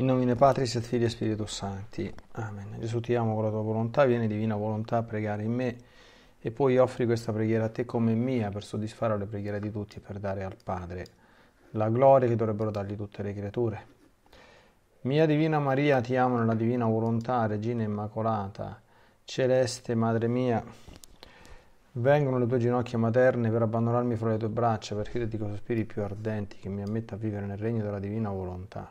In nomine Patris et Filii e Spirito Santi. Amen. Gesù ti amo con la tua volontà, vieni divina volontà a pregare in me e poi offri questa preghiera a te come mia per soddisfare le preghiere di tutti e per dare al Padre la gloria che dovrebbero dargli tutte le creature. Mia Divina Maria, ti amo nella Divina Volontà, Regina Immacolata, Celeste, Madre mia, vengono le tue ginocchia materne per abbandonarmi fra le tue braccia, per chiederti con sospiri più ardenti che mi ammetta a vivere nel regno della Divina Volontà.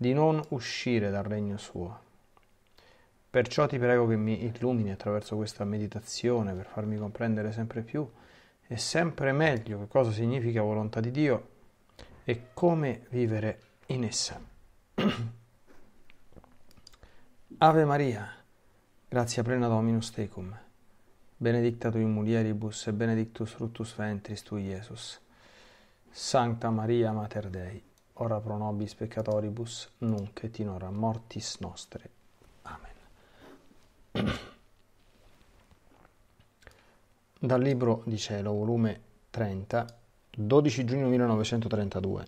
di non uscire dal regno suo. Perciò ti prego che mi illumini attraverso questa meditazione per farmi comprendere sempre più e sempre meglio che cosa significa volontà di Dio e come vivere in essa. Ave Maria, grazia plena Dominus tecum, benedicta tu in mulieribus e benedictus fructus ventris tu, Iesus. Santa Maria, Mater Dei, ora pro nobis peccatoribus, nunc et in hora mortis nostre. Amen. Dal Libro di Cielo, volume 30, 12 giugno 1932.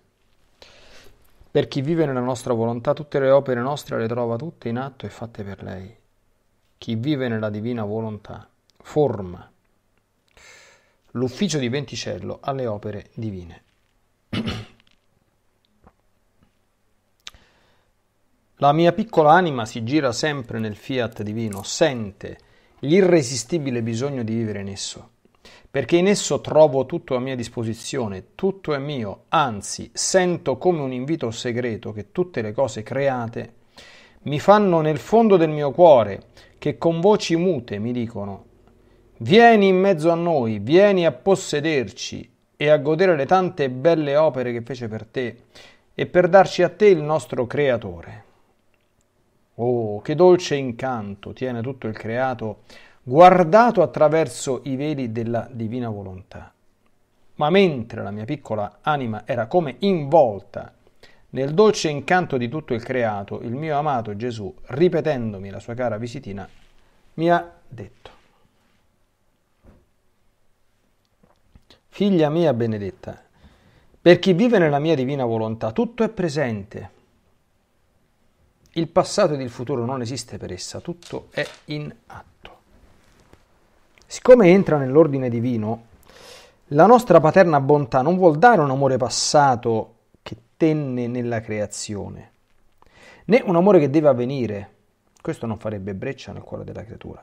Per chi vive nella nostra volontà, tutte le opere nostre le trova tutte in atto e fatte per lei. Chi vive nella divina volontà forma l'ufficio di Venticello alle opere divine. La mia piccola anima si gira sempre nel fiat divino, sente l'irresistibile bisogno di vivere in esso, perché in esso trovo tutto a mia disposizione, tutto è mio, anzi sento come un invito segreto che tutte le cose create mi fanno nel fondo del mio cuore, che con voci mute mi dicono, vieni in mezzo a noi, vieni a possederci e a godere le tante belle opere che fece per te e per darci a te il nostro creatore. Oh, che dolce incanto tiene tutto il creato guardato attraverso i veli della divina volontà. Ma mentre la mia piccola anima era come involta nel dolce incanto di tutto il creato, il mio amato Gesù, ripetendomi la sua cara visitina, mi ha detto, Figlia mia benedetta, per chi vive nella mia divina volontà, tutto è presente il passato ed il futuro non esiste per essa, tutto è in atto. Siccome entra nell'ordine divino, la nostra paterna bontà non vuol dare un amore passato che tenne nella creazione, né un amore che deve avvenire. Questo non farebbe breccia nel cuore della creatura.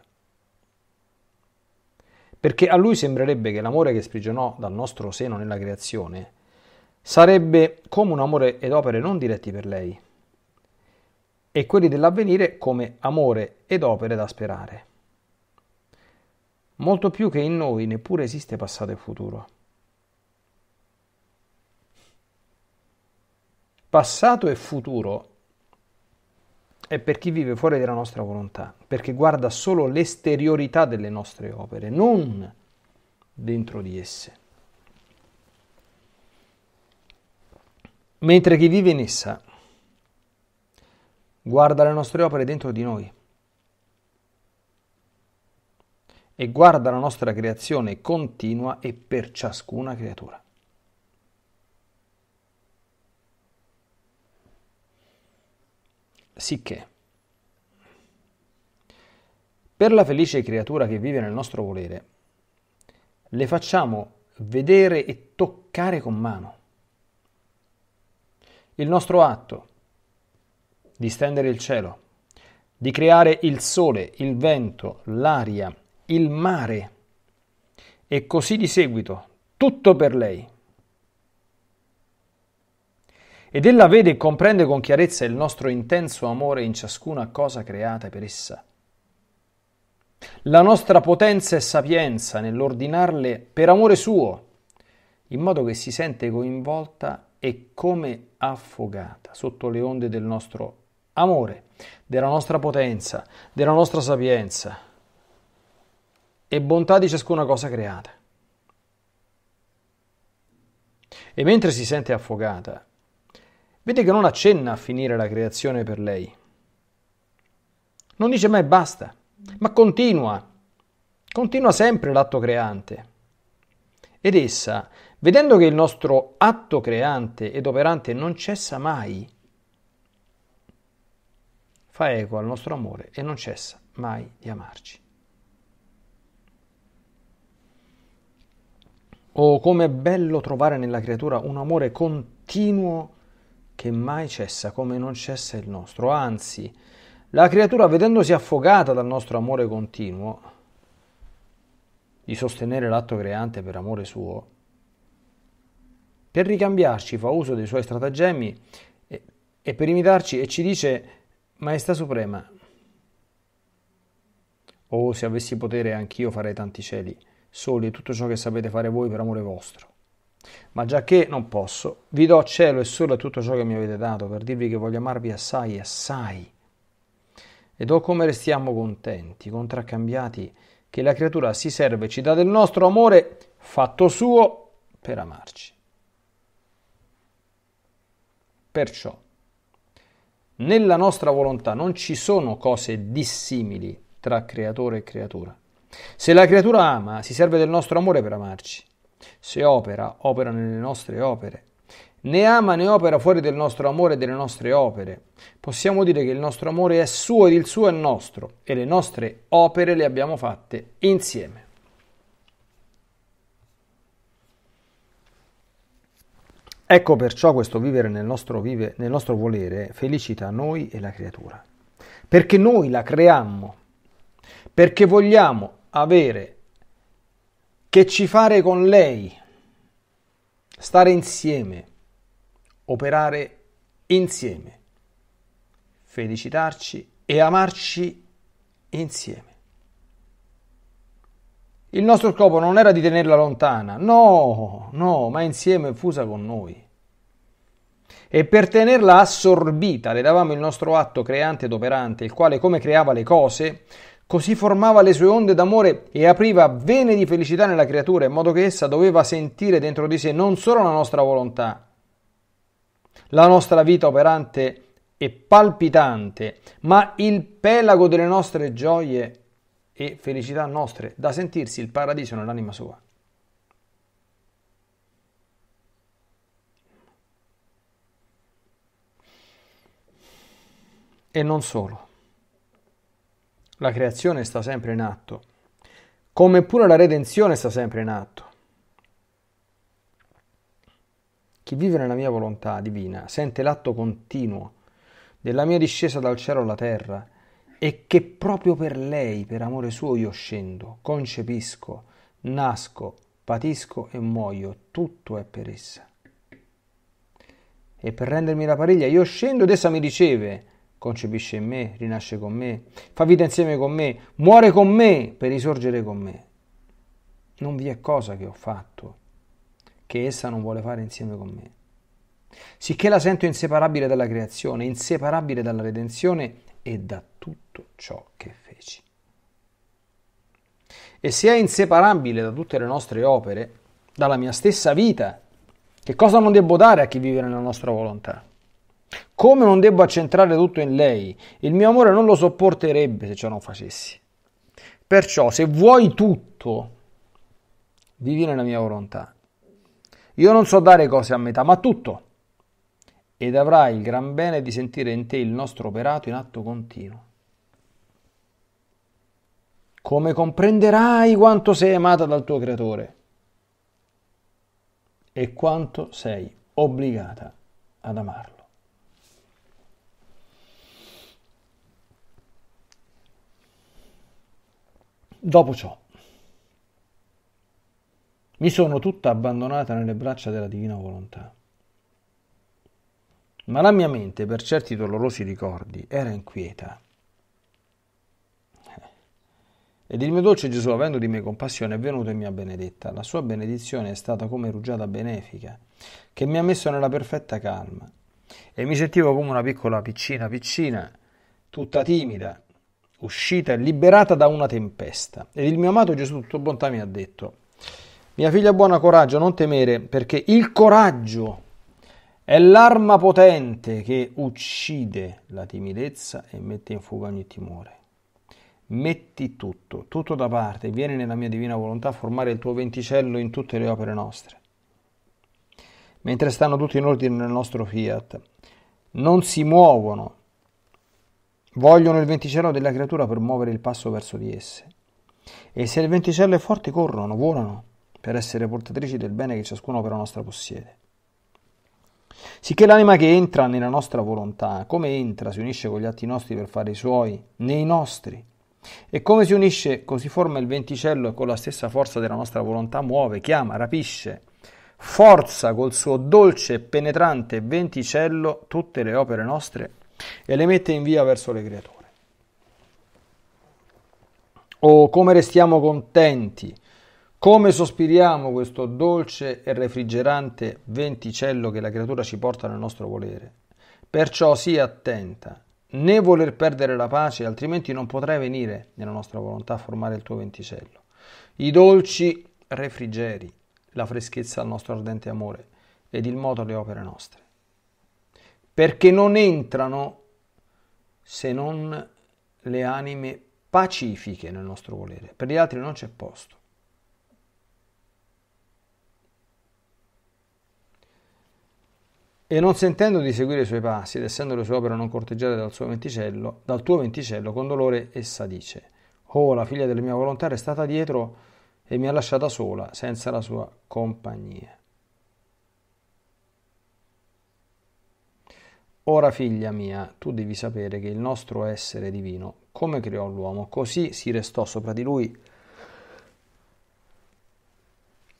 Perché a lui sembrerebbe che l'amore che sprigionò dal nostro seno nella creazione sarebbe come un amore ed opere non diretti per lei, e quelli dell'avvenire come amore ed opere da sperare. Molto più che in noi neppure esiste passato e futuro. Passato e futuro è per chi vive fuori della nostra volontà, perché guarda solo l'esteriorità delle nostre opere, non dentro di esse. Mentre chi vive in essa guarda le nostre opere dentro di noi e guarda la nostra creazione continua e per ciascuna creatura. Sicché, per la felice creatura che vive nel nostro volere, le facciamo vedere e toccare con mano il nostro atto, di stendere il cielo, di creare il sole, il vento, l'aria, il mare e così di seguito, tutto per lei. Ed ella vede e comprende con chiarezza il nostro intenso amore in ciascuna cosa creata per essa. La nostra potenza e sapienza nell'ordinarle per amore suo, in modo che si sente coinvolta e come affogata sotto le onde del nostro amore, della nostra potenza, della nostra sapienza e bontà di ciascuna cosa creata. E mentre si sente affogata, vede che non accenna a finire la creazione per lei. Non dice mai basta, ma continua, continua sempre l'atto creante. Ed essa, vedendo che il nostro atto creante ed operante non cessa mai, fa eco al nostro amore e non cessa mai di amarci. Oh, com'è bello trovare nella creatura un amore continuo che mai cessa, come non cessa il nostro. Anzi, la creatura, vedendosi affogata dal nostro amore continuo, di sostenere l'atto creante per amore suo, per ricambiarci fa uso dei suoi stratagemmi e, e per imitarci e ci dice Maestà Suprema, oh, se avessi potere anch'io farei tanti cieli, soli e tutto ciò che sapete fare voi per amore vostro. Ma già che non posso, vi do cielo e sole e tutto ciò che mi avete dato, per dirvi che voglio amarvi assai, assai. Ed oh come restiamo contenti, contraccambiati, che la creatura si serve e ci dà del nostro amore fatto suo per amarci. Perciò nella nostra volontà non ci sono cose dissimili tra creatore e creatura. Se la creatura ama, si serve del nostro amore per amarci. Se opera, opera nelle nostre opere. Ne ama ne opera fuori del nostro amore e delle nostre opere. Possiamo dire che il nostro amore è suo ed il suo è nostro e le nostre opere le abbiamo fatte insieme. Ecco perciò questo vivere nel nostro, vive, nel nostro volere felicita noi e la creatura, perché noi la creammo, perché vogliamo avere che ci fare con lei, stare insieme, operare insieme, felicitarci e amarci insieme. Il nostro scopo non era di tenerla lontana, no, no, ma insieme fusa con noi. E per tenerla assorbita le davamo il nostro atto creante ed operante, il quale come creava le cose, così formava le sue onde d'amore e apriva vene di felicità nella creatura, in modo che essa doveva sentire dentro di sé non solo la nostra volontà, la nostra vita operante e palpitante, ma il pelago delle nostre gioie e felicità nostre, da sentirsi il paradiso nell'anima sua. E non solo. La creazione sta sempre in atto, come pure la redenzione sta sempre in atto. Chi vive nella mia volontà divina sente l'atto continuo della mia discesa dal cielo alla terra e che proprio per lei, per amore suo, io scendo, concepisco, nasco, patisco e muoio, tutto è per essa. E per rendermi la pariglia io scendo ed essa mi riceve, concepisce in me, rinasce con me, fa vita insieme con me, muore con me per risorgere con me. Non vi è cosa che ho fatto che essa non vuole fare insieme con me. Sicché la sento inseparabile dalla creazione, inseparabile dalla redenzione, e da tutto ciò che feci. E se è inseparabile da tutte le nostre opere, dalla mia stessa vita, che cosa non debbo dare a chi vive nella nostra volontà? Come non debbo accentrare tutto in lei? Il mio amore non lo sopporterebbe se ciò non facessi. Perciò, se vuoi tutto, vivi nella mia volontà. Io non so dare cose a metà, ma tutto ed avrai il gran bene di sentire in te il nostro operato in atto continuo. Come comprenderai quanto sei amata dal tuo Creatore e quanto sei obbligata ad amarlo. Dopo ciò, mi sono tutta abbandonata nelle braccia della divina volontà ma la mia mente per certi dolorosi ricordi era inquieta. Eh. Ed il mio dolce Gesù, avendo di me compassione, è venuto e mi ha benedetta. La sua benedizione è stata come rugiada benefica, che mi ha messo nella perfetta calma. E mi sentivo come una piccola piccina, piccina, tutta timida, uscita e liberata da una tempesta. Ed il mio amato Gesù, tutta bontà, mi ha detto, mia figlia buona coraggio, non temere, perché il coraggio è l'arma potente che uccide la timidezza e mette in fuga ogni timore. Metti tutto, tutto da parte, vieni nella mia divina volontà a formare il tuo venticello in tutte le opere nostre. Mentre stanno tutti in ordine nel nostro fiat, non si muovono, vogliono il venticello della creatura per muovere il passo verso di esse. E se il venticello è forte corrono, volano, per essere portatrici del bene che ciascuna opera nostra possiede. Sicché l'anima che entra nella nostra volontà, come entra, si unisce con gli atti nostri per fare i suoi, nei nostri. E come si unisce, così forma il venticello e con la stessa forza della nostra volontà muove, chiama, rapisce, forza col suo dolce e penetrante venticello tutte le opere nostre e le mette in via verso le creature. Oh, come restiamo contenti come sospiriamo questo dolce e refrigerante venticello che la creatura ci porta nel nostro volere. Perciò sii attenta, né voler perdere la pace, altrimenti non potrai venire nella nostra volontà a formare il tuo venticello. I dolci refrigeri, la freschezza al nostro ardente amore ed il moto alle opere nostre. Perché non entrano se non le anime pacifiche nel nostro volere. Per gli altri non c'è posto. E non sentendo di seguire i suoi passi, ed essendo le sue opere non corteggiate dal, suo venticello, dal tuo venticello, con dolore essa dice, Oh, la figlia della mia volontà è stata dietro e mi ha lasciata sola, senza la sua compagnia. Ora figlia mia, tu devi sapere che il nostro essere divino, come creò l'uomo, così si restò sopra di lui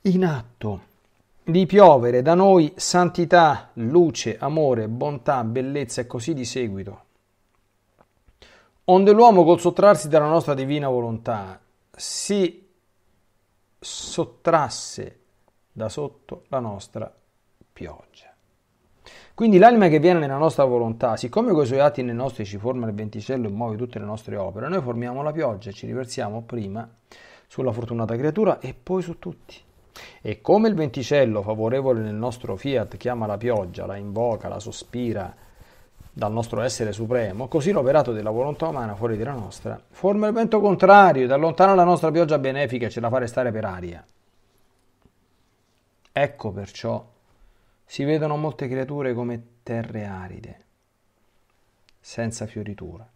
in atto di piovere da noi santità, luce, amore, bontà, bellezza e così di seguito. Onde l'uomo col sottrarsi dalla nostra divina volontà si sottrasse da sotto la nostra pioggia. Quindi l'anima che viene nella nostra volontà, siccome coi suoi atti nei nostri ci forma il venticello e muove tutte le nostre opere, noi formiamo la pioggia, e ci riversiamo prima sulla fortunata creatura e poi su tutti. E come il venticello favorevole nel nostro fiat chiama la pioggia, la invoca, la sospira dal nostro essere supremo, così l'operato della volontà umana fuori della nostra forma il vento contrario ed allontana la nostra pioggia benefica e ce la fa restare per aria. Ecco perciò si vedono molte creature come terre aride, senza fioritura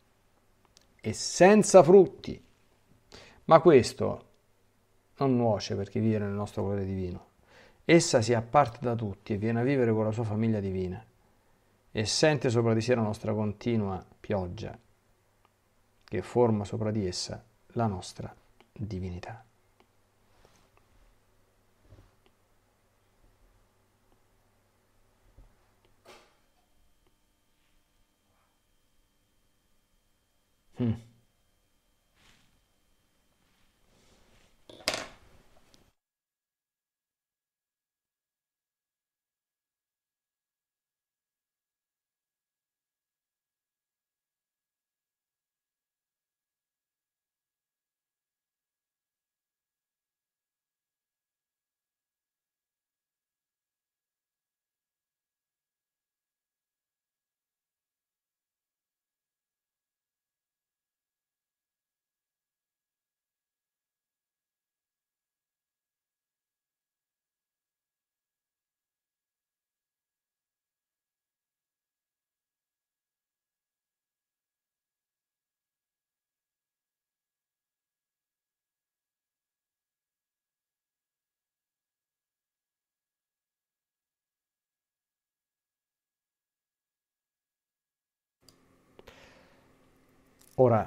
e senza frutti. Ma questo non nuoce per chi vive nel nostro cuore divino. Essa si apparte da tutti e viene a vivere con la sua famiglia divina e sente sopra di sé la nostra continua pioggia che forma sopra di essa la nostra divinità. Hmm. Ora,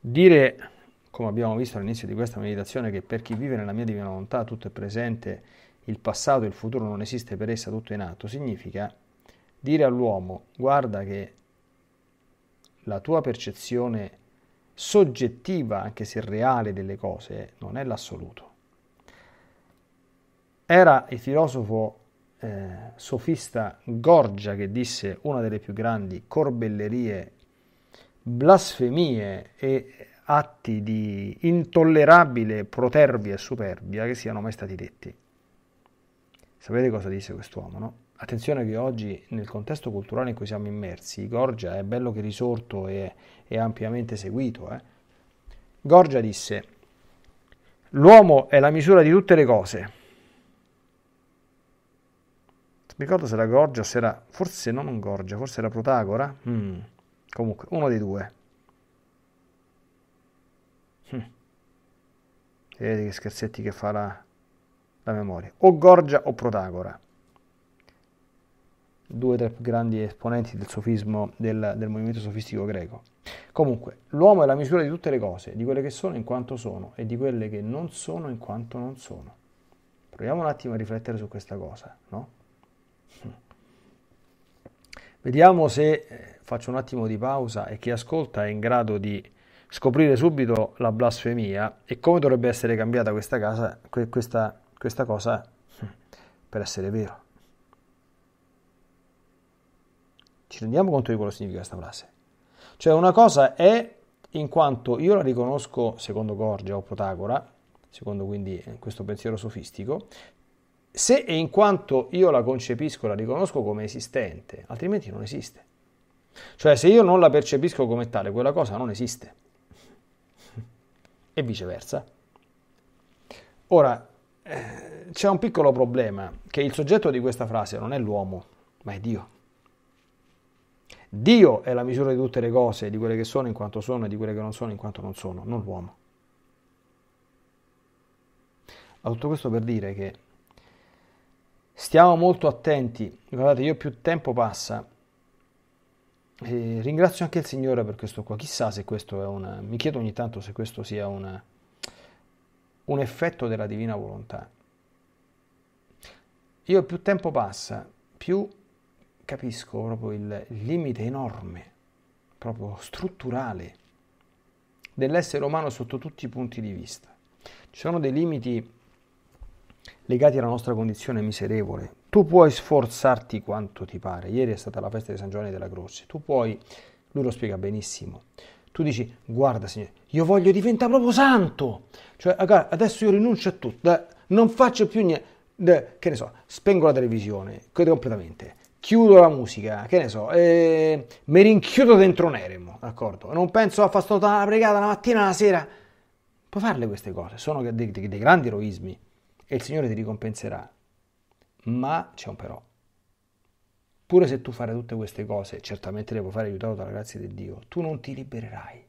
dire, come abbiamo visto all'inizio di questa meditazione, che per chi vive nella mia divina volontà tutto è presente, il passato e il futuro non esiste per essa, tutto è in atto, significa dire all'uomo, guarda che la tua percezione soggettiva, anche se reale, delle cose non è l'assoluto. Era il filosofo eh, sofista Gorgia che disse una delle più grandi corbellerie, blasfemie e atti di intollerabile protervia e superbia che siano mai stati detti. Sapete cosa disse quest'uomo, no? Attenzione che oggi nel contesto culturale in cui siamo immersi, Gorgia è bello che risorto e, e ampiamente seguito. Eh? Gorgia disse, l'uomo è la misura di tutte le cose ricordo se era Gorgia o se era, forse no, non Gorgia, forse era Protagora, mm. comunque uno dei due. Mm. che scherzetti che fa la, la memoria, o Gorgia o Protagora due tra i più grandi esponenti del sofismo del, del, movimento sofistico greco. Comunque, l'uomo è la misura di tutte le cose, di quelle che sono in quanto sono e di quelle che non sono in quanto non sono. Proviamo un attimo a riflettere su questa cosa, no? Vediamo se eh, faccio un attimo di pausa e chi ascolta è in grado di scoprire subito la blasfemia e come dovrebbe essere cambiata questa, casa, questa, questa cosa hm, per essere vero. Ci rendiamo conto di quello che significa questa frase? Cioè una cosa è in quanto io la riconosco secondo Gorgia o Protagora, secondo quindi questo pensiero sofistico, se e in quanto io la concepisco, la riconosco come esistente, altrimenti non esiste. Cioè se io non la percepisco come tale, quella cosa non esiste. E viceversa. Ora, eh, c'è un piccolo problema, che il soggetto di questa frase non è l'uomo, ma è Dio. Dio è la misura di tutte le cose, di quelle che sono in quanto sono e di quelle che non sono in quanto non sono, non l'uomo. Ma tutto questo per dire che Stiamo molto attenti, guardate, io più tempo passa. E ringrazio anche il Signore per questo qua. Chissà se questo è una. Mi chiedo ogni tanto se questo sia una, un effetto della divina volontà. Io più tempo passa, più capisco proprio il limite enorme, proprio strutturale dell'essere umano sotto tutti i punti di vista. Ci sono dei limiti legati alla nostra condizione miserevole. Tu puoi sforzarti quanto ti pare. Ieri è stata la festa di San Giovanni della Croce. Tu puoi, lui lo spiega benissimo. Tu dici, guarda Signore, io voglio diventare proprio santo. Cioè, adesso io rinuncio a tutto, non faccio più niente. Che ne so, spengo la televisione completamente, chiudo la musica, che ne so, eh, mi rinchiudo dentro un eremo, d'accordo? Non penso a fare tutta la pregata la mattina, la sera. Puoi farle queste cose, sono dei, dei, dei grandi eroismi e il Signore ti ricompenserà. Ma c'è un però. Pure se tu farai tutte queste cose, certamente le puoi fare aiutato dalla grazia di Dio, tu non ti libererai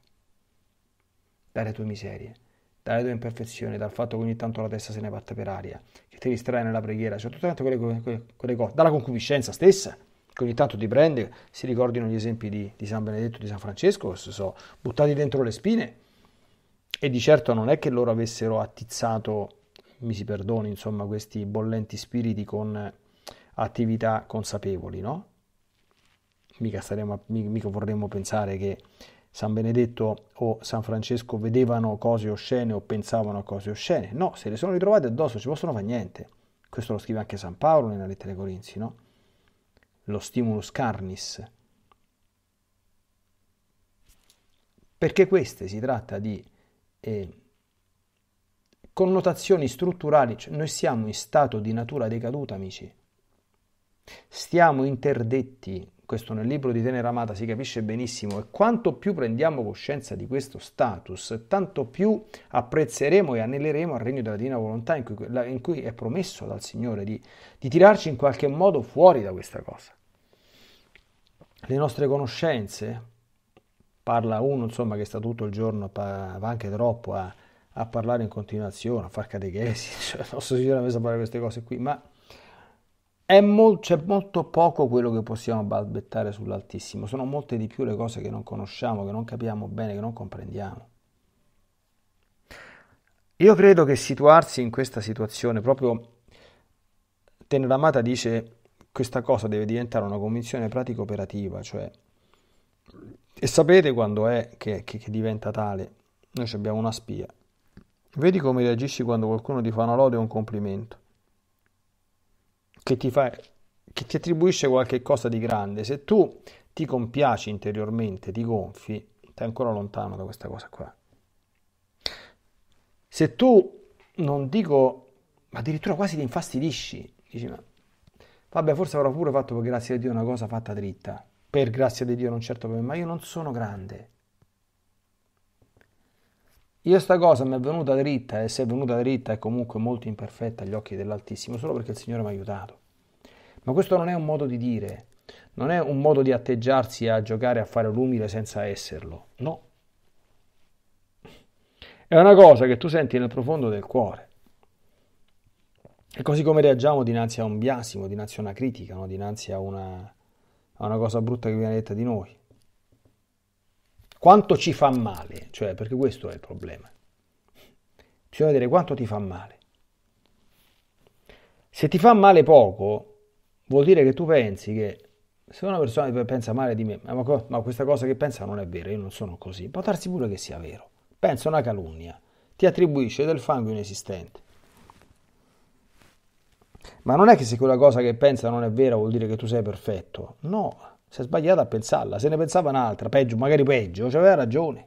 dalle tue miserie, dalle tue imperfezioni, dal fatto che ogni tanto la testa se ne batte per aria, che ti distrai nella preghiera, cioè tutte quelle, quelle, quelle cose, dalla concupiscenza stessa che ogni tanto ti prende, si ricordino gli esempi di, di San Benedetto e di San Francesco, si sono buttati dentro le spine e di certo non è che loro avessero attizzato mi si perdoni, insomma, questi bollenti spiriti con attività consapevoli, no? Mica, staremo, mica vorremmo pensare che San Benedetto o San Francesco vedevano cose oscene o pensavano a cose oscene. No, se le sono ritrovate addosso ci possono fare niente. Questo lo scrive anche San Paolo nella lettera ai Corinzi, no? Lo stimulus carnis. Perché queste si tratta di eh, connotazioni strutturali, cioè noi siamo in stato di natura decaduta, amici. Stiamo interdetti, questo nel libro di Tenera Amata si capisce benissimo, e quanto più prendiamo coscienza di questo status, tanto più apprezzeremo e anelleremo al regno della divina volontà in cui, in cui è promesso dal Signore di, di tirarci in qualche modo fuori da questa cosa. Le nostre conoscenze, parla uno insomma che sta tutto il giorno, va anche troppo a a parlare in continuazione, a far catechesi, cioè, la nostra signora ha messo a fare queste cose qui, ma molto, c'è molto poco quello che possiamo balbettare sull'Altissimo, sono molte di più le cose che non conosciamo, che non capiamo bene, che non comprendiamo. Io credo che situarsi in questa situazione, proprio Tenera Amata dice questa cosa deve diventare una convinzione pratico operativa, cioè e sapete quando è che, che, che diventa tale? Noi abbiamo una spia Vedi come reagisci quando qualcuno ti fa una lode o un complimento, che ti, fa, che ti attribuisce qualche cosa di grande. Se tu ti compiaci interiormente, ti gonfi, stai ancora lontano da questa cosa qua. Se tu, non dico, ma addirittura quasi ti infastidisci, dici ma vabbè forse avrò pure fatto per grazia di Dio una cosa fatta dritta, per grazia di Dio non certo per me, ma io non sono grande. Io sta cosa mi è venuta dritta e se è venuta dritta è comunque molto imperfetta agli occhi dell'Altissimo, solo perché il Signore mi ha aiutato. Ma questo non è un modo di dire, non è un modo di atteggiarsi a giocare a fare l'umile senza esserlo, no. È una cosa che tu senti nel profondo del cuore. E così come reagiamo dinanzi a un biasimo, dinanzi a una critica, no? dinanzi a una, a una cosa brutta che viene detta di noi. Quanto ci fa male? Cioè, perché questo è il problema. Bisogna vedere quanto ti fa male. Se ti fa male poco, vuol dire che tu pensi che se una persona pensa male di me, ma, ma questa cosa che pensa non è vera, io non sono così, può darsi pure che sia vero. Pensa una calunnia, ti attribuisce del fango inesistente. Ma non è che se quella cosa che pensa non è vera vuol dire che tu sei perfetto, no. Si è sbagliato a pensarla, se ne pensava un'altra, peggio, magari peggio, aveva ragione.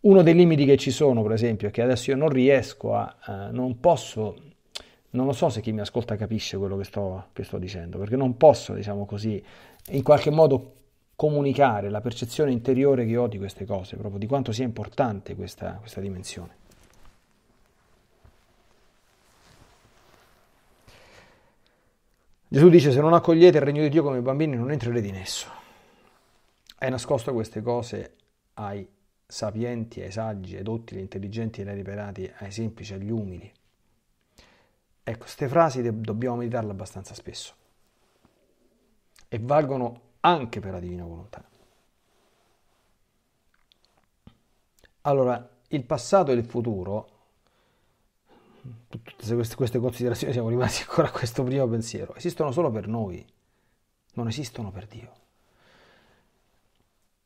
Uno dei limiti che ci sono, per esempio, è che adesso io non riesco a, eh, non posso, non lo so se chi mi ascolta capisce quello che sto, che sto dicendo, perché non posso, diciamo così, in qualche modo comunicare la percezione interiore che ho di queste cose, proprio di quanto sia importante questa, questa dimensione. Gesù dice se non accogliete il regno di Dio come bambini non entrerete in esso. Hai nascosto queste cose ai sapienti, ai saggi, ai dotti, agli intelligenti, ai riperati, ai semplici, agli umili. Ecco, queste frasi dobbiamo meditarle abbastanza spesso e valgono anche per la divina volontà. Allora, il passato e il futuro tutte queste, queste considerazioni siamo rimasti ancora a questo primo pensiero. Esistono solo per noi, non esistono per Dio.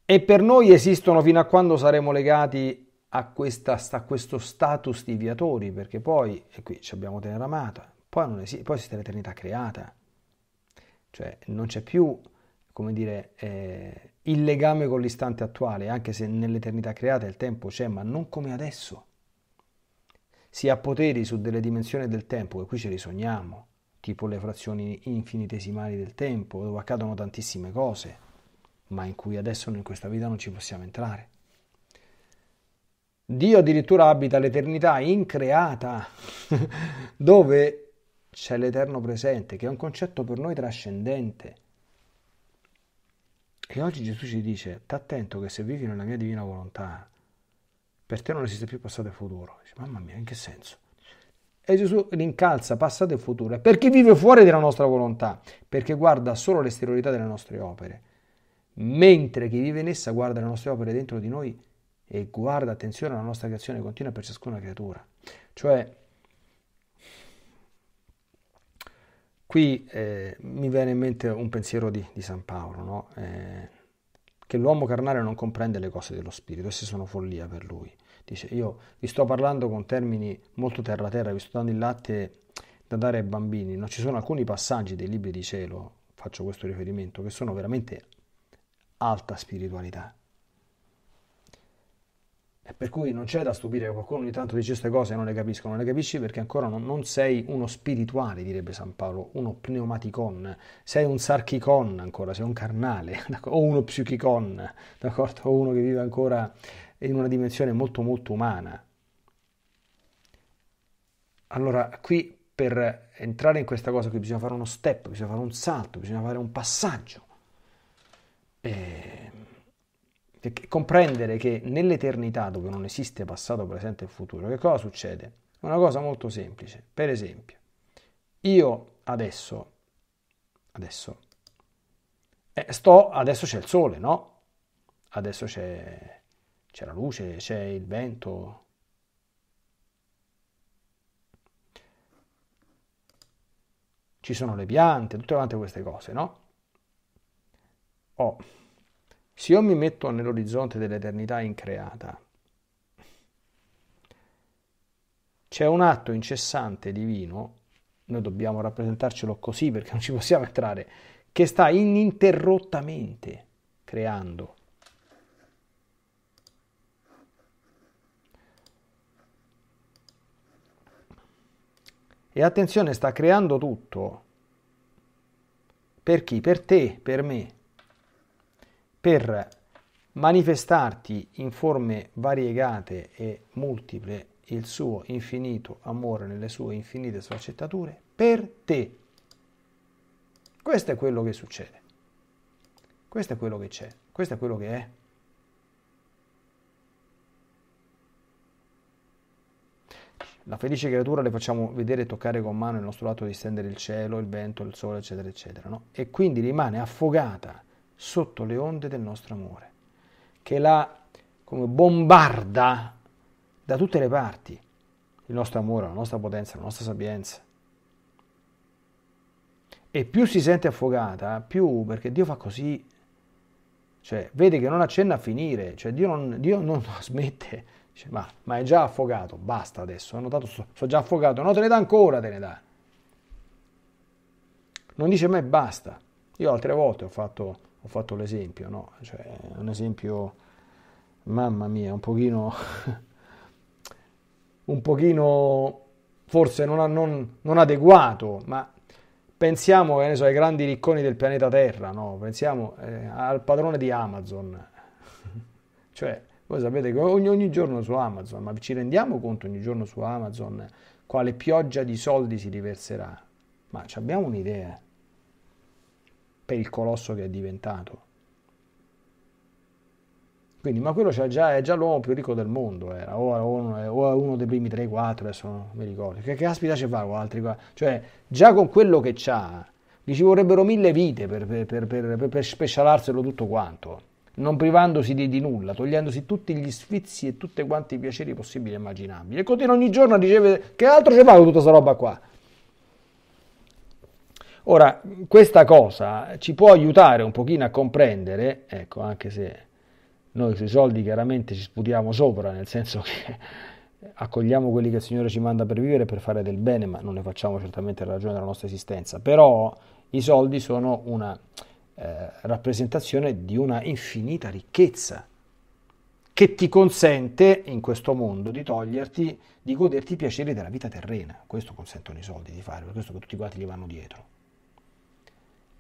E per noi esistono fino a quando saremo legati a, questa, a questo status di viatori, perché poi, e qui ci abbiamo tenere amata, poi, non esiste, poi esiste l'eternità creata. Cioè non c'è più, come dire, eh, il legame con l'istante attuale, anche se nell'eternità creata il tempo c'è, ma non come adesso si ha poteri su delle dimensioni del tempo, che qui ce li sogniamo, tipo le frazioni infinitesimali del tempo, dove accadono tantissime cose, ma in cui adesso in questa vita non ci possiamo entrare. Dio addirittura abita l'eternità increata, dove c'è l'eterno presente, che è un concetto per noi trascendente. E oggi Gesù ci dice, t'attento che se vivi nella mia divina volontà, per te non esiste più passato e futuro. Dice, Mamma mia, in che senso? E Gesù rincalza passato e futuro per chi vive fuori della nostra volontà, perché guarda solo l'esteriorità delle nostre opere, mentre chi vive in essa guarda le nostre opere dentro di noi e guarda, attenzione, alla nostra creazione continua per ciascuna creatura. Cioè, qui eh, mi viene in mente un pensiero di, di San Paolo, no? eh, che l'uomo carnale non comprende le cose dello spirito, esse sono follia per lui. Dice, io vi sto parlando con termini molto terra-terra, vi sto dando il latte da dare ai bambini, no? ci sono alcuni passaggi dei libri di cielo, faccio questo riferimento, che sono veramente alta spiritualità. Per cui non c'è da stupire che qualcuno ogni tanto dice queste cose e non le capiscono, non le capisci perché ancora non, non, sei uno spirituale, direbbe San Paolo, uno pneumaticon, sei un sarchicon ancora, sei un carnale, o uno psichicon, d'accordo? O uno che vive ancora in una dimensione molto molto umana. Allora, qui per entrare in questa cosa qui bisogna fare uno step, bisogna fare un salto, bisogna fare un passaggio. E ehm, cioè, comprendere che nell'eternità, dove non esiste passato, presente e futuro, che cosa succede? Una cosa molto semplice. Per esempio, io adesso, adesso, eh, sto, adesso c'è il sole, no? Adesso c'è, c'è la luce, c'è il vento, ci sono le piante, tutte quante queste cose, no? Oh. Se io mi metto nell'orizzonte dell'eternità increata, c'è un atto incessante divino, noi dobbiamo rappresentarcelo così perché non ci possiamo entrare, che sta ininterrottamente creando. E attenzione, sta creando tutto. Per chi? Per te, per me, per manifestarti in forme variegate e multiple il suo infinito amore nelle sue infinite sfaccettature per te. Questo è quello che succede. Questo è quello che c'è. Questo è quello che è. La felice creatura le facciamo vedere e toccare con mano il nostro lato di stendere il cielo, il vento, il sole, eccetera, eccetera. No? E quindi rimane affogata sotto le onde del nostro amore, che la come bombarda da tutte le parti, il nostro amore, la nostra potenza, la nostra sapienza. E più si sente affogata, più perché Dio fa così, cioè vede che non accenna a finire, cioè Dio non, Dio non smette, dice, ma, ma, è già affogato, basta adesso, ho notato, sono già affogato, no te ne dà ancora, te ne dà. Non dice mai basta. Io altre volte ho fatto ho fatto l'esempio, no? Cioè, un esempio, mamma mia, un pochino, un pochino forse non, non, non adeguato, ma pensiamo so, ai grandi ricconi del pianeta Terra, no? pensiamo eh, al padrone di Amazon. cioè, voi sapete che ogni, ogni, giorno su Amazon, ma ci rendiamo conto ogni giorno su Amazon quale pioggia di soldi si riverserà? Ma abbiamo un'idea per il colosso che è diventato. Quindi, ma quello già, è già l'uomo più ricco del mondo, era, o, uno, o uno dei primi 3-4, adesso non mi ricordo. Che caspita ci fa con altri qua? Cioè, già con quello che c'ha, gli ci vorrebbero mille vite per, per, per, per specialarselo tutto quanto, non privandosi di, di, nulla, togliendosi tutti gli sfizi e tutti quanti i piaceri possibili e immaginabili. E continua ogni giorno a ricevere, che altro ci fa con tutta questa roba qua? Ora, questa cosa ci può aiutare un pochino a comprendere, ecco, anche se noi sui soldi chiaramente ci sputiamo sopra, nel senso che accogliamo quelli che il Signore ci manda per vivere, per fare del bene, ma non ne facciamo certamente la ragione della nostra esistenza, però i soldi sono una eh, rappresentazione di una infinita ricchezza che ti consente in questo mondo di toglierti, di goderti i piaceri della vita terrena. Questo consentono i soldi di fare, per questo che tutti quanti gli vanno dietro.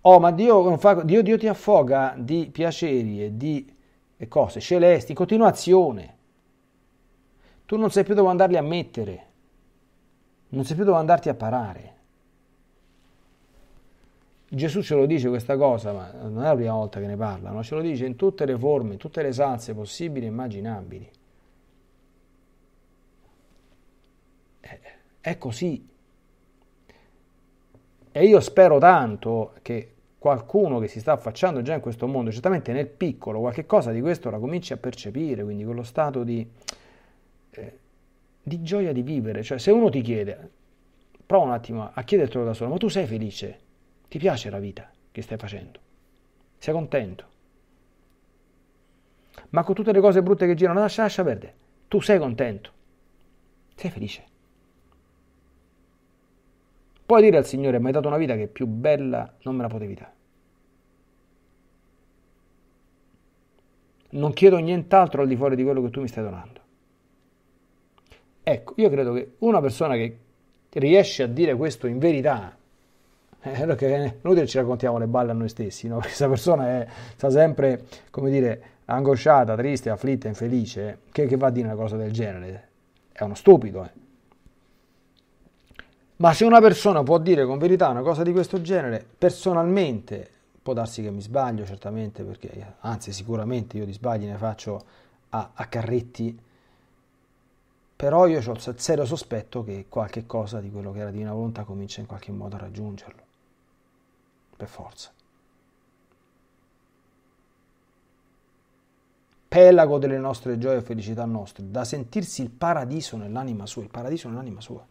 Oh, ma Dio, fa, Dio, Dio ti affoga di piaceri e di cose celesti, continuazione. Tu non sai più dove andarli a mettere, non sai più dove andarti a parare. Gesù ce lo dice questa cosa, ma non è la prima volta che ne parla, no? ce lo dice in tutte le forme, in tutte le salse possibili e immaginabili. È così. E io spero tanto che qualcuno che si sta affacciando già in questo mondo, certamente nel piccolo, qualche cosa di questo la cominci a percepire, quindi quello stato di, eh, di gioia di vivere. Cioè se uno ti chiede, prova un attimo a chiedertelo da solo, ma tu sei felice? Ti piace la vita che stai facendo? Sei contento? Ma con tutte le cose brutte che girano, lascia, lascia perdere. Tu sei contento? Sei felice? Puoi dire al Signore, mi hai dato una vita che è più bella non me la potevi dare. Non chiedo nient'altro al di fuori di quello che tu mi stai donando. Ecco, io credo che una persona che riesce a dire questo in verità, eh, perché inutile ci raccontiamo le balle a noi stessi, no? questa persona è, sta sempre, come dire, angosciata, triste, afflitta, infelice, che, che va a dire una cosa del genere? È uno stupido, eh ma se una persona può dire con verità una cosa di questo genere, personalmente, può darsi che mi sbaglio certamente, perché anzi sicuramente io di sbagli ne faccio a, a carretti, però io ho il serio sospetto che qualche cosa di quello che era di una volontà comincia in qualche modo a raggiungerlo, per forza. Pelago delle nostre gioie e felicità nostre, da sentirsi il paradiso nell'anima sua, il paradiso nell'anima sua.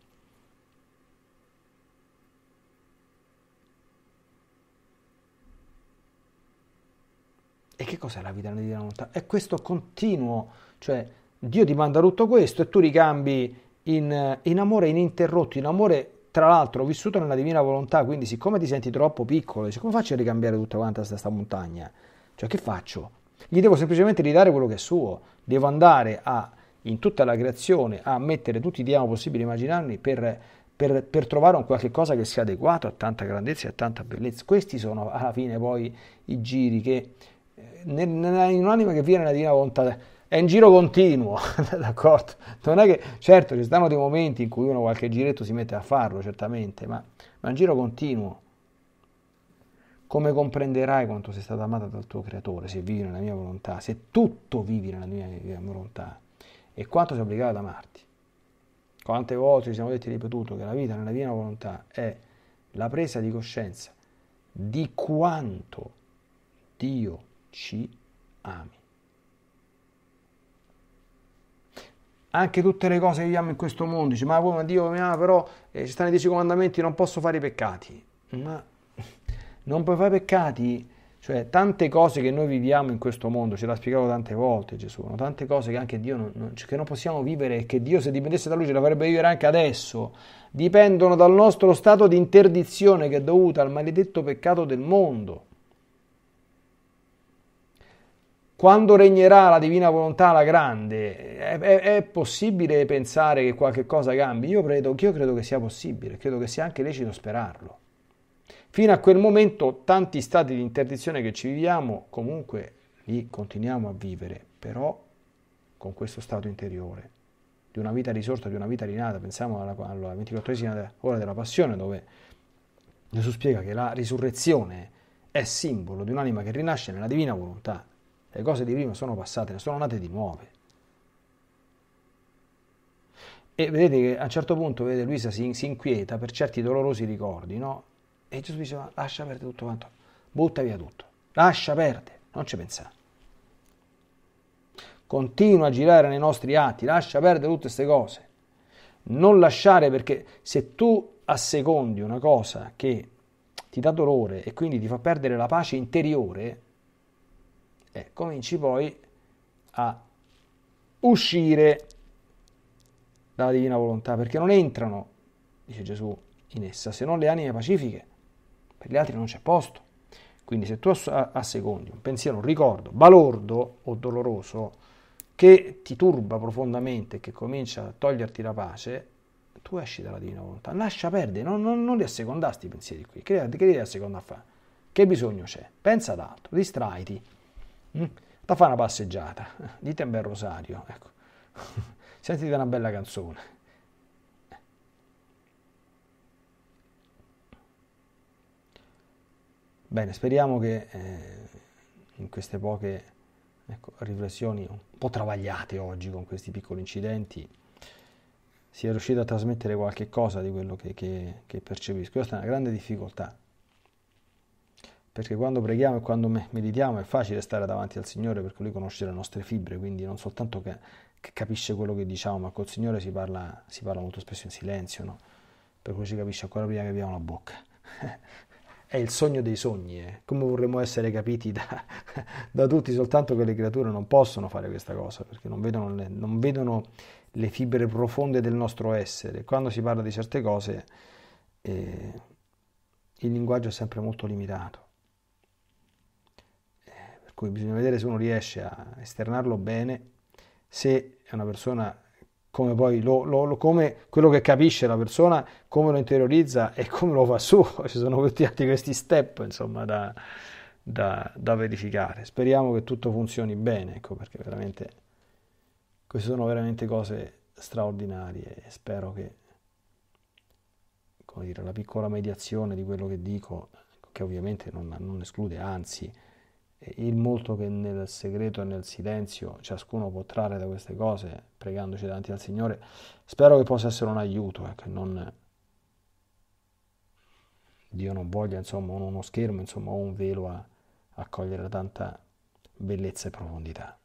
E che cos'è la vita nella lontana? È questo continuo, cioè Dio ti manda tutto questo e tu ricambi in, in amore ininterrotto, in amore tra l'altro vissuto nella divina volontà, quindi siccome ti senti troppo piccolo, come faccio a ricambiare tutta quanta questa montagna? Cioè che faccio? Gli devo semplicemente ridare quello che è suo, devo andare a, in tutta la creazione a mettere tutti i diavoli possibili immaginarmi per, per, per, trovare un qualche cosa che sia adeguato a tanta grandezza e a tanta bellezza. Questi sono alla fine poi i giri che eh, in un'anima che viene nella divina volontà è in giro continuo, d'accordo? Non è che, certo, ci stanno dei momenti in cui uno qualche giretto si mette a farlo, certamente, ma, ma è in giro continuo. Come comprenderai quanto sei stata amata dal tuo creatore se vivi nella mia volontà, se tutto vivi nella mia, mia volontà e quanto sei obbligato ad amarti? Quante volte ci siamo detti e ripetuto che la vita nella divina volontà è la presa di coscienza di quanto Dio ci ami. Anche tutte le cose che io amo in questo mondo, dice, ma come Dio mi ama, però eh, ci stanno i dieci comandamenti, non posso fare i peccati. Ma non puoi fare peccati? Cioè, tante cose che noi viviamo in questo mondo, ce l'ha spiegato tante volte Gesù, no? tante cose che anche Dio non, non, cioè, che non possiamo vivere e che Dio se dipendesse da Lui ce la farebbe vivere anche adesso, dipendono dal nostro stato di interdizione che è dovuta al maledetto peccato del mondo. Quando regnerà la divina volontà la grande, è, è, è possibile pensare che qualche cosa cambi? Io credo, io credo che sia possibile, credo che sia anche lecito sperarlo. Fino a quel momento tanti stati di interdizione che ci viviamo, comunque li continuiamo a vivere, però con questo stato interiore, di una vita risorta, di una vita rinata, pensiamo alla, alla 24esima ora della passione dove Gesù spiega che la risurrezione è simbolo di un'anima che rinasce nella divina volontà, le cose di prima sono passate, ne sono nate di nuove. E vedete che a un certo punto vedete, Luisa si, si, inquieta per certi dolorosi ricordi, no? E Gesù diceva, lascia perdere tutto quanto, butta via tutto, lascia perdere, non ci pensare. Continua a girare nei nostri atti, lascia perdere tutte queste cose. Non lasciare perché se tu assecondi una cosa che ti dà dolore e quindi ti fa perdere la pace interiore, e eh, cominci poi a uscire dalla divina volontà, perché non entrano, dice Gesù, in essa, se non le anime pacifiche, per gli altri non c'è posto. Quindi se tu assecondi un pensiero, un ricordo balordo o doloroso che ti turba profondamente, che comincia a toglierti la pace, tu esci dalla divina volontà, lascia perdere, non, non, non li assecondasti i pensieri qui, che, che li asseconda a fare? Che bisogno c'è? Pensa ad altro, distraiti. Mm. Da fare una passeggiata, dite un bel rosario, ecco. sentite una bella canzone. Bene, speriamo che eh, in queste poche ecco, riflessioni un po' travagliate oggi con questi piccoli incidenti sia riuscito a trasmettere qualche cosa di quello che, che, che percepisco. Questa è una grande difficoltà perché quando preghiamo e quando meditiamo è facile stare davanti al Signore perché Lui conosce le nostre fibre, quindi non soltanto che, che capisce quello che diciamo, ma col Signore si parla, si parla molto spesso in silenzio, no? per cui ci capisce ancora prima che abbiamo la bocca. è il sogno dei sogni, eh? come vorremmo essere capiti da, da, tutti, soltanto che le creature non possono fare questa cosa, perché non vedono, le, non vedono le fibre profonde del nostro essere. Quando si parla di certe cose eh, il linguaggio è sempre molto limitato cui bisogna vedere se uno riesce a esternarlo bene, se è una persona come poi lo, lo, come quello che capisce la persona, come lo interiorizza e come lo fa suo. Ci sono tutti questi step insomma, da, da, da, verificare. Speriamo che tutto funzioni bene, ecco, perché veramente queste sono veramente cose straordinarie e spero che come dire, la piccola mediazione di quello che dico, che ovviamente non, non esclude, anzi il molto che nel segreto e nel silenzio ciascuno può trarre da queste cose, pregandoci davanti al Signore, spero che possa essere un aiuto, eh, che non Dio non voglia, insomma, uno schermo, insomma, o un velo a, a cogliere tanta bellezza e profondità.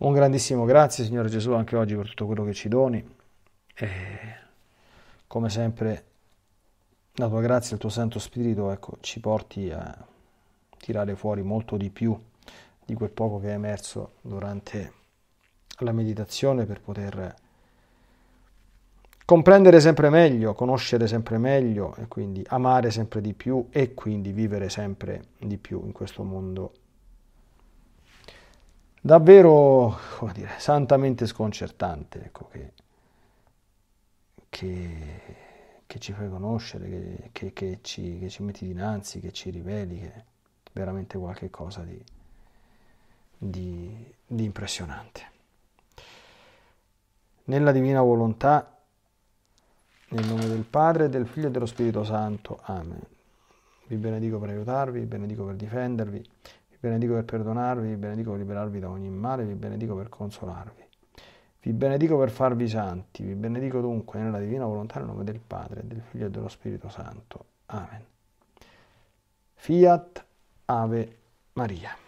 Un grandissimo grazie, Signore Gesù, anche oggi per tutto quello che ci doni. E come sempre, la tua grazia, e il tuo Santo Spirito, ecco, ci porti a tirare fuori molto di più di quel poco che è emerso durante la meditazione per poter comprendere sempre meglio, conoscere sempre meglio e quindi amare sempre di più e quindi vivere sempre di più in questo mondo davvero, come dire, santamente sconcertante, ecco, che, che, che ci fai conoscere, che, che, ci, che ci metti dinanzi, che ci riveli, che è veramente qualcosa di, di, di impressionante. Nella divina volontà nel nome del Padre, del Figlio e dello Spirito Santo. Amen. Vi benedico per aiutarvi, vi benedico per difendervi, vi benedico per perdonarvi, vi benedico per liberarvi da ogni male, vi benedico per consolarvi. Vi benedico per farvi santi, vi benedico dunque nella divina volontà nel nome del Padre, del Figlio e dello Spirito Santo. Amen. Fiat Ave Maria.